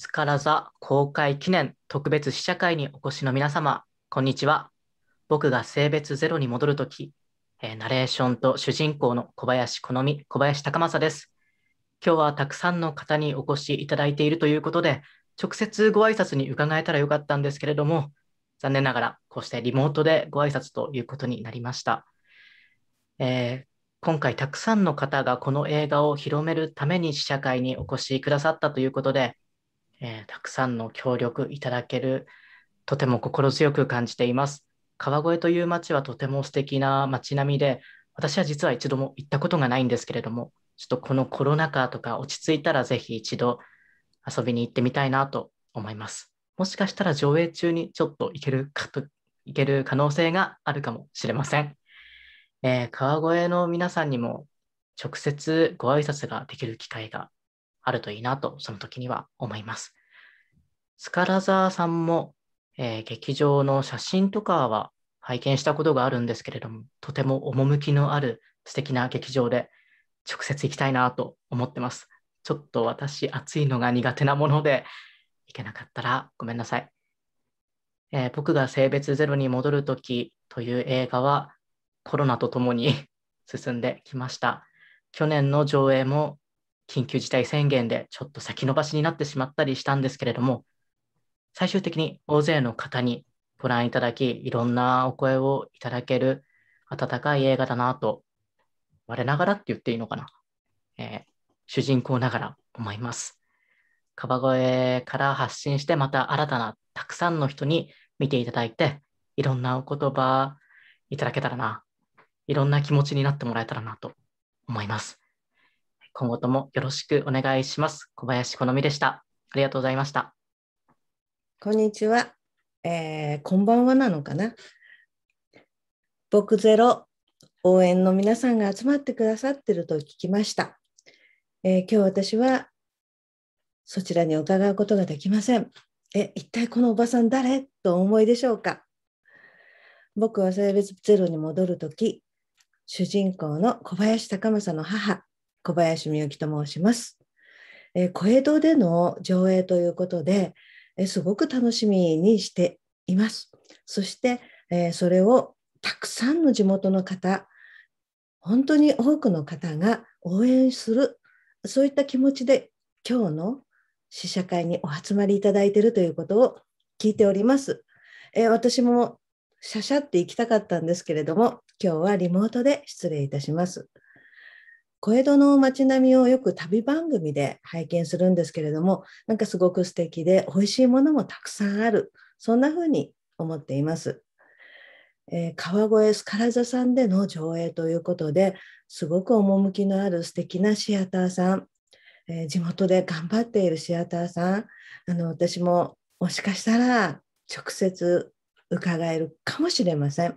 スカラ座公開記念特別試写会にお越しの皆様、こんにちは。僕が性別ゼロに戻るとき、えー、ナレーションと主人公の小林好み、小林隆正です。今日はたくさんの方にお越しいただいているということで、直接ご挨拶に伺えたらよかったんですけれども、残念ながらこうしてリモートでご挨拶ということになりました。えー、今回たくさんの方がこの映画を広めるために試写会にお越しくださったということで、えー、たくさんの協力いただける、とても心強く感じています。川越という町はとても素敵な町並みで、私は実は一度も行ったことがないんですけれども、ちょっとこのコロナ禍とか落ち着いたらぜひ一度遊びに行ってみたいなと思います。もしかしたら上映中にちょっと行けるかと、行ける可能性があるかもしれません。えー、川越の皆さんにも直接ご挨拶ができる機会があるといいなと、その時には思います。スカラザーさんも、えー、劇場の写真とかは拝見したことがあるんですけれども、とても趣のある素敵な劇場で、直接行きたいなと思ってます。ちょっと私、暑いのが苦手なもので、行けなかったらごめんなさい。えー、僕が性別ゼロに戻るときという映画は、コロナとともに 進んできました。去年の上映も緊急事態宣言でちょっと先延ばしになってしまったりしたんですけれども、最終的に大勢の方にご覧いただき、いろんなお声をいただける温かい映画だなと、我ながらって言っていいのかな、えー、主人公ながら思います。川越から発信して、また新たなたくさんの人に見ていただいて、いろんなお言葉いただけたらな、いろんな気持ちになってもらえたらなと思います。今後ともよろしくお願いします。小林好美でした。ありがとうございました。こんにちは。えー、こんばんはなのかな。僕ゼロ応援の皆さんが集まってくださってると聞きました。えー、今日私はそちらに伺うことができません。え、一体このおばさん誰とお思いでしょうか。僕は性別ゼロに戻るとき、主人公の小林隆正の母、小林美幸と申します。えー、小江戸での上映ということで、えー、すごく楽しみにしています。そして、えー、それをたくさんの地元の方、本当に多くの方が応援する、そういった気持ちで今日の試写会にお集まりいただいているということを聞いております。えー、私もシャシャって行きたかったんですけれども、今日はリモートで失礼いたします。小江戸の街並みをよく旅番組で拝見するんですけれども、なんかすごく素敵で美味しいものもたくさんある。そんな風に思っています。えー、川越スカラ座さんでの上映ということですごく趣のある素敵なシアターさん、えー、地元で頑張っているシアターさんあの私ももしかしたら直接伺えるかもしれません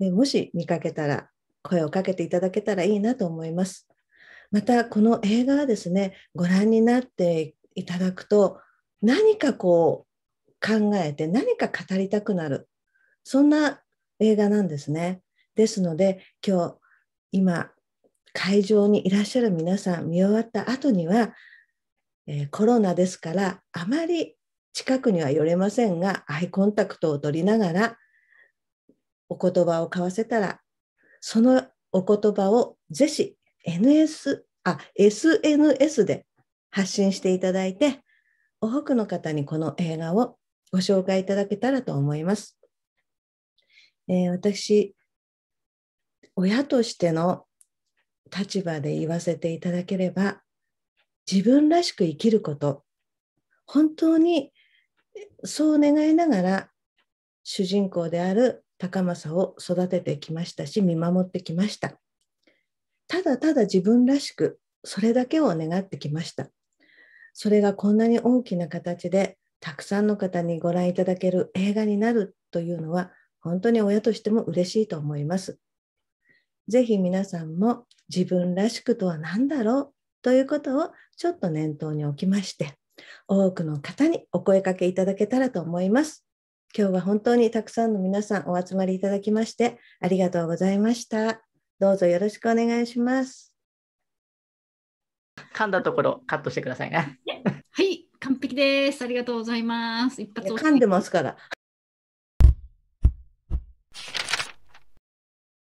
でもし見かけたら声をかけていただけたらいいなと思います。またこの映画はですねご覧になっていただくと何かこう考えて何か語りたくなるそんな映画なんですね。ですので今日今会場にいらっしゃる皆さん見終わった後には、えー、コロナですからあまり近くには寄れませんがアイコンタクトを取りながらお言葉を交わせたらそのお言葉をぜひ NS、あ、SNS で発信していただいて、多くの方にこの映画をご紹介いただけたらと思います。えー、私、親としての立場で言わせていただければ、自分らしく生きること、本当にそう願いながら主人公である高政を育ててきましたし見守ってきましたただただ自分らしくそれだけを願ってきましたそれがこんなに大きな形でたくさんの方にご覧いただける映画になるというのは本当に親としても嬉しいと思います。是非皆さんも自分らしくとは何だろうということをちょっと念頭に置きまして多くの方にお声かけいただけたらと思います。今日は本当にたくさんの皆さんお集まりいただきましてありがとうございました。どうぞよろしくお願いします。噛んだところカットしてくださいね。はい、完璧です。ありがとうございます。一発噛んでますから。